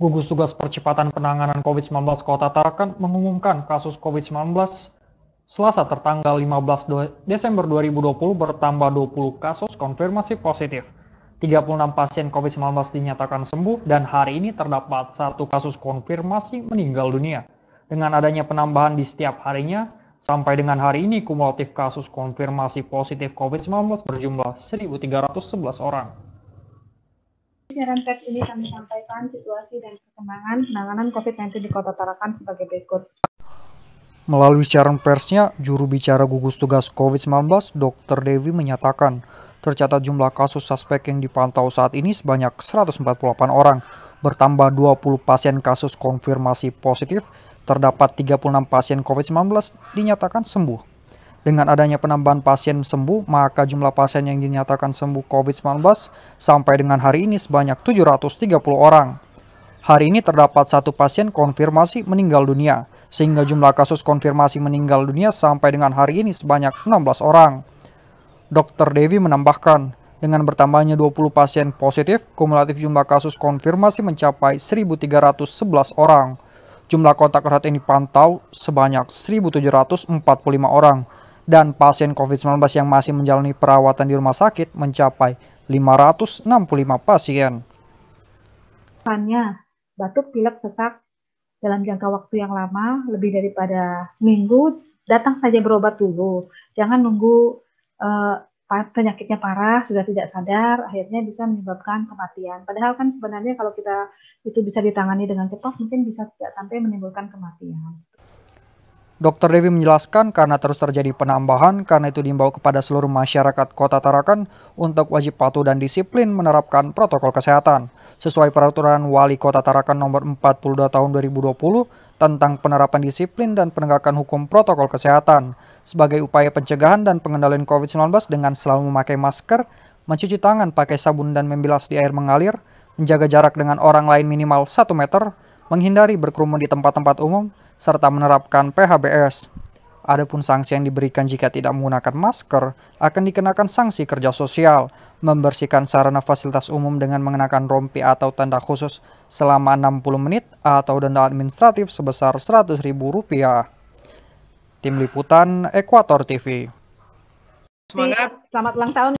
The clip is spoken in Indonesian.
Gugus Tugas Percepatan Penanganan COVID-19 Kota Tarakan mengumumkan kasus COVID-19 Selasa tertanggal 15 Desember 2020 bertambah 20 kasus konfirmasi positif. 36 pasien COVID-19 dinyatakan sembuh dan hari ini terdapat satu kasus konfirmasi meninggal dunia. Dengan adanya penambahan di setiap harinya, sampai dengan hari ini kumulatif kasus konfirmasi positif COVID-19 berjumlah 1.311 orang siaran pers ini kami sampaikan situasi dan perkembangan penanganan COVID-19 di Kota Tarakan sebagai berikut. Melalui siaran persnya, juru bicara gugus tugas COVID-19, Dr. Dewi menyatakan, tercatat jumlah kasus suspek yang dipantau saat ini sebanyak 148 orang, bertambah 20 pasien kasus konfirmasi positif, terdapat 36 pasien COVID-19 dinyatakan sembuh. Dengan adanya penambahan pasien sembuh, maka jumlah pasien yang dinyatakan sembuh COVID-19 sampai dengan hari ini sebanyak 730 orang. Hari ini terdapat satu pasien konfirmasi meninggal dunia, sehingga jumlah kasus konfirmasi meninggal dunia sampai dengan hari ini sebanyak 16 orang. Dr. Devi menambahkan, dengan bertambahnya 20 pasien positif, kumulatif jumlah kasus konfirmasi mencapai 1.311 orang. Jumlah kontak erat ini pantau sebanyak 1.745 orang dan pasien COVID-19 yang masih menjalani perawatan di rumah sakit mencapai 565 pasien. Hanya batuk, pilek, sesak dalam jangka waktu yang lama, lebih daripada seminggu, datang saja berobat dulu. Jangan nunggu uh, penyakitnya parah, sudah tidak sadar, akhirnya bisa menyebabkan kematian. Padahal kan sebenarnya kalau kita itu bisa ditangani dengan cepat, mungkin bisa tidak sampai menimbulkan kematian. Dr. Dewi menjelaskan karena terus terjadi penambahan, karena itu diimbau kepada seluruh masyarakat kota Tarakan untuk wajib patuh dan disiplin menerapkan protokol kesehatan. Sesuai peraturan Wali Kota Tarakan nomor 42 tahun 2020 tentang penerapan disiplin dan penegakan hukum protokol kesehatan sebagai upaya pencegahan dan pengendalian COVID-19 dengan selalu memakai masker, mencuci tangan pakai sabun dan membilas di air mengalir, menjaga jarak dengan orang lain minimal 1 meter, menghindari berkerumun di tempat-tempat umum, serta menerapkan PHBS. Adapun sanksi yang diberikan jika tidak menggunakan masker akan dikenakan sanksi kerja sosial, membersihkan sarana fasilitas umum dengan mengenakan rompi atau tanda khusus selama 60 menit atau denda administratif sebesar Rp100.000. Tim Liputan Ekuator TV. Semangat. Selamat ulang tahun.